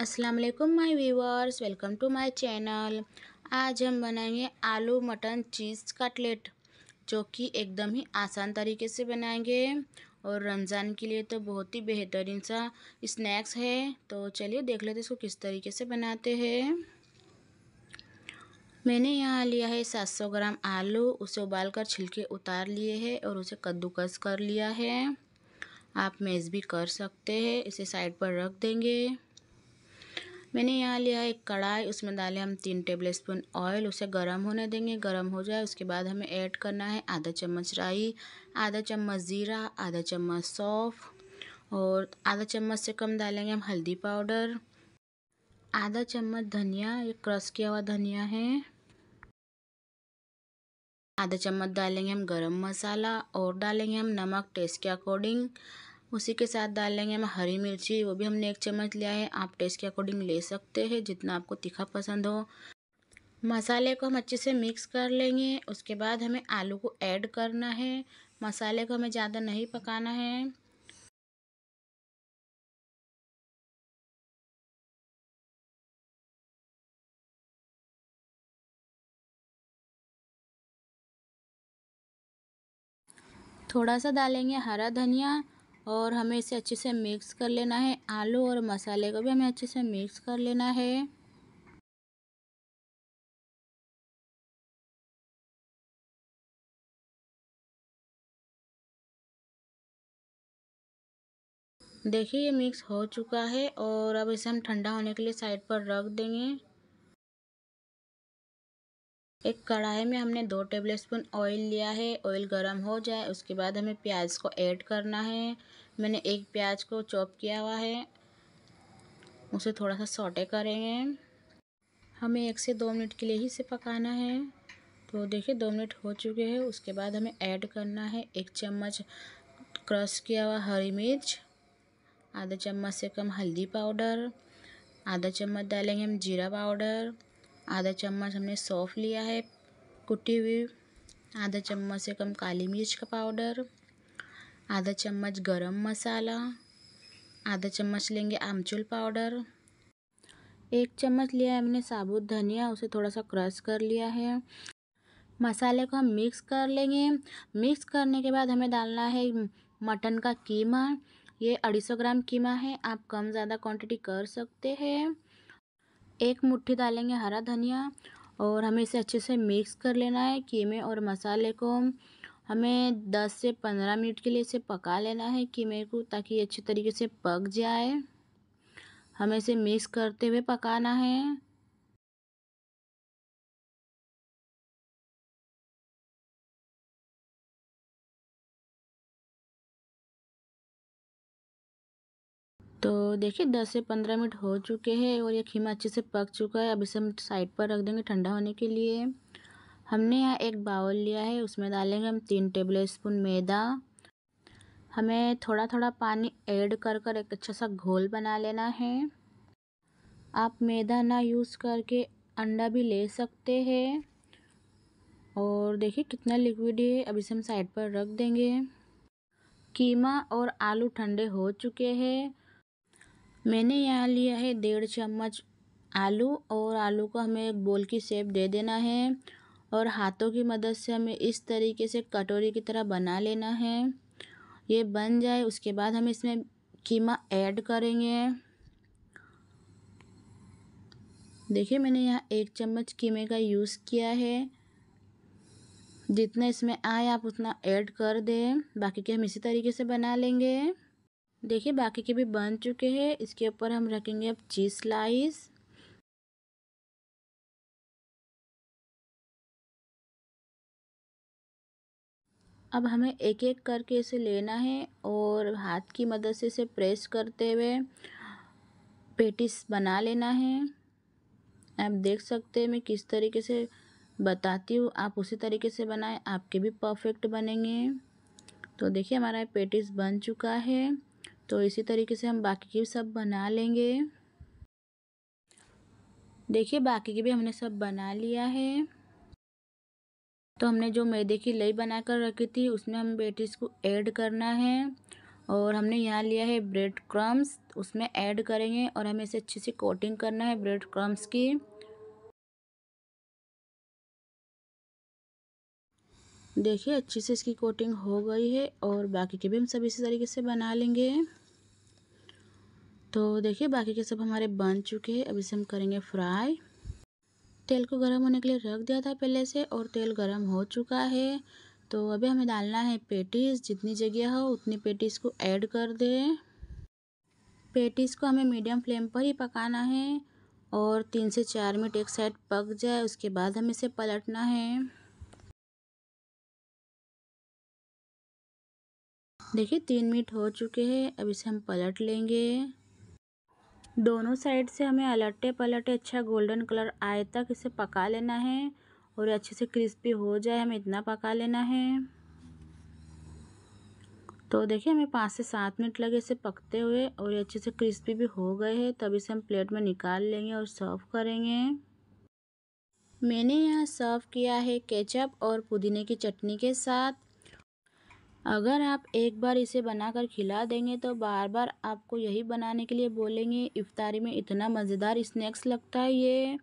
अस्सलाम वालेकुम my welcome to my channel आज हम बनाएंगे आलू मटन चीज़ कटलेट जो कि एकदम ही आसान तरीके से बनाएंगे और रमज़ान के लिए तो बहुत ही बेहतरीन सा स्नैक्स है तो चलिए देख लेते इसको किस तरीके से बनाते हैं मैंने यहाँ लिया है 700 ग्राम आलू उसे उबाल कर छिलके उतार लिए हैं और उसे कद्दूकस कर लिया है आप मेज़ भी कर सकते हैं इसे साइड पर रख देंगे मैंने यहाँ लिया एक कढ़ाई उसमें डाले हम तीन टेबल स्पून ऑयल उसे गर्म होने देंगे गर्म हो जाए उसके बाद हमें ऐड करना है आधा चम्मच राई आधा चम्मच ज़ीरा आधा चम्मच सौफ़ और आधा चम्मच से कम डालेंगे हम हल्दी पाउडर आधा चम्मच धनिया ये क्रश किया हुआ धनिया है आधा चम्मच डालेंगे हम गरम मसाला और डालेंगे हम नमक टेस्ट के अकॉर्डिंग उसी के साथ डाल लेंगे हम हरी मिर्ची वो भी हमने एक चम्मच लिया है आप टेस्ट के अकॉर्डिंग ले सकते हैं जितना आपको तीखा पसंद हो मसाले को हम अच्छे से मिक्स कर लेंगे उसके बाद हमें आलू को ऐड करना है मसाले को हमें ज़्यादा नहीं पकाना है थोड़ा सा डालेंगे हरा धनिया और हमें इसे अच्छे से मिक्स कर लेना है आलू और मसाले को भी हमें अच्छे से मिक्स कर लेना है देखिए ये मिक्स हो चुका है और अब इसे हम ठंडा होने के लिए साइड पर रख देंगे एक कढ़ाई में हमने दो टेबल स्पून ऑयल लिया है ऑयल गर्म हो जाए उसके बाद हमें प्याज को ऐड करना है मैंने एक प्याज को चॉप किया हुआ है उसे थोड़ा सा सोटे करेंगे हमें एक से दो मिनट के लिए ही इसे पकाना है तो देखिए दो मिनट हो चुके हैं उसके बाद हमें ऐड करना है एक चम्मच क्रश किया हुआ हरी मिर्च आधा चम्मच से कम हल्दी पाउडर आधा चम्मच डालेंगे हम जीरा पाउडर आधा चम्मच हमने सौंफ लिया है कुटी हुई आधा चम्मच से कम काली मिर्च का पाउडर आधा चम्मच गरम मसाला आधा चम्मच लेंगे आमचूल पाउडर एक चम्मच लिया है हमने साबुत धनिया उसे थोड़ा सा क्रश कर लिया है मसाले को हम मिक्स कर लेंगे मिक्स करने के बाद हमें डालना है मटन का कीमा ये अढ़ी सौ ग्राम कीमा है आप कम ज़्यादा क्वांटिटी कर सकते हैं एक मुट्ठी डालेंगे हरा धनिया और हमें इसे अच्छे से मिक्स कर लेना है कीमे और मसाले को हमें 10 से 15 मिनट के लिए इसे पका लेना है कीमे को ताकि अच्छे तरीके से पक जाए हमें इसे मिक्स करते हुए पकाना है तो देखिए 10 से 15 मिनट हो चुके हैं और ये खीमा अच्छे से पक चुका है अब इसे हम साइड पर रख देंगे ठंडा होने के लिए हमने यहाँ एक बाउल लिया है उसमें डालेंगे हम तीन टेबल स्पून मैदा हमें थोड़ा थोड़ा पानी ऐड कर कर एक अच्छा सा घोल बना लेना है आप मैदा ना यूज़ करके अंडा भी ले सकते हैं और देखिए कितना लिक्विड है अब इसे हम साइड पर रख देंगे कीमा और आलू ठंडे हो चुके हैं मैंने यहाँ लिया है डेढ़ चम्मच आलू और आलू को हमें एक बोल की शेप दे देना है और हाथों की मदद से हमें इस तरीके से कटोरी की तरह बना लेना है ये बन जाए उसके बाद हम इसमें कीमा ऐड करेंगे देखिए मैंने यहाँ एक चम्मच कीमे का यूज़ किया है जितना इसमें आए आप उतना ऐड कर दें बाकी के हम इसी तरीके से बना लेंगे देखिए बाकी के भी बन चुके हैं इसके ऊपर हम रखेंगे अब चीज़ स्लाइस अब हमें एक एक करके इसे लेना है और हाथ की मदद से इसे प्रेस करते हुए पेटिस बना लेना है आप देख सकते हैं मैं किस तरीके से बताती हूँ आप उसी तरीके से बनाएं आपके भी परफेक्ट बनेंगे तो देखिए हमारा पेटिस बन चुका है तो इसी तरीके से हम बाकी की सब बना लेंगे देखिए बाकी की भी हमने सब बना लिया है तो हमने जो मैदे की लई बना कर रखी थी उसमें हम बेटीज को ऐड करना है और हमने यहाँ लिया है ब्रेड क्रम्स उसमें ऐड करेंगे और हमें इसे अच्छे से कोटिंग करना है ब्रेड क्रम्स की देखिए अच्छे से इसकी कोटिंग हो गई है और बाकी के भी हम सब इसी तरीके से बना लेंगे तो देखिए बाकी के सब हमारे बन चुके हैं अभी से हम करेंगे फ्राई तेल को गर्म होने के लिए रख दिया था पहले से और तेल गर्म हो चुका है तो अभी हमें डालना है पेटीज जितनी जगह हो उतनी पेटीज को ऐड कर दें पेटीज को हमें मीडियम फ्लेम पर ही पकाना है और तीन से चार मिनट एक साइड पक जाए उसके बाद हमें इसे पलटना है देखिए तीन मिनट हो चुके हैं अब इसे हम पलट लेंगे दोनों साइड से हमें अलटे पलटे अच्छा गोल्डन कलर आए तक इसे पका लेना है और अच्छे से क्रिस्पी हो जाए हमें इतना पका लेना है तो देखिए हमें पाँच से सात मिनट लगे इसे पकते हुए और ये अच्छे से क्रिस्पी भी हो गए हैं तब इसे हम प्लेट में निकाल लेंगे और सर्व करेंगे मैंने यहाँ सर्व किया है केचप और पुदीने की चटनी के साथ अगर आप एक बार इसे बनाकर खिला देंगे तो बार बार आपको यही बनाने के लिए बोलेंगे इफ्तारी में इतना मज़ेदार स्नैक्स लगता है ये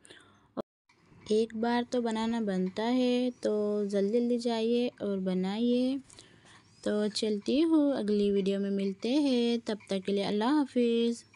एक बार तो बनाना बनता है तो जल्दी जल्दी जाइए और बनाइए तो चलती हूँ अगली वीडियो में मिलते हैं तब तक के लिए अल्लाह हाफिज़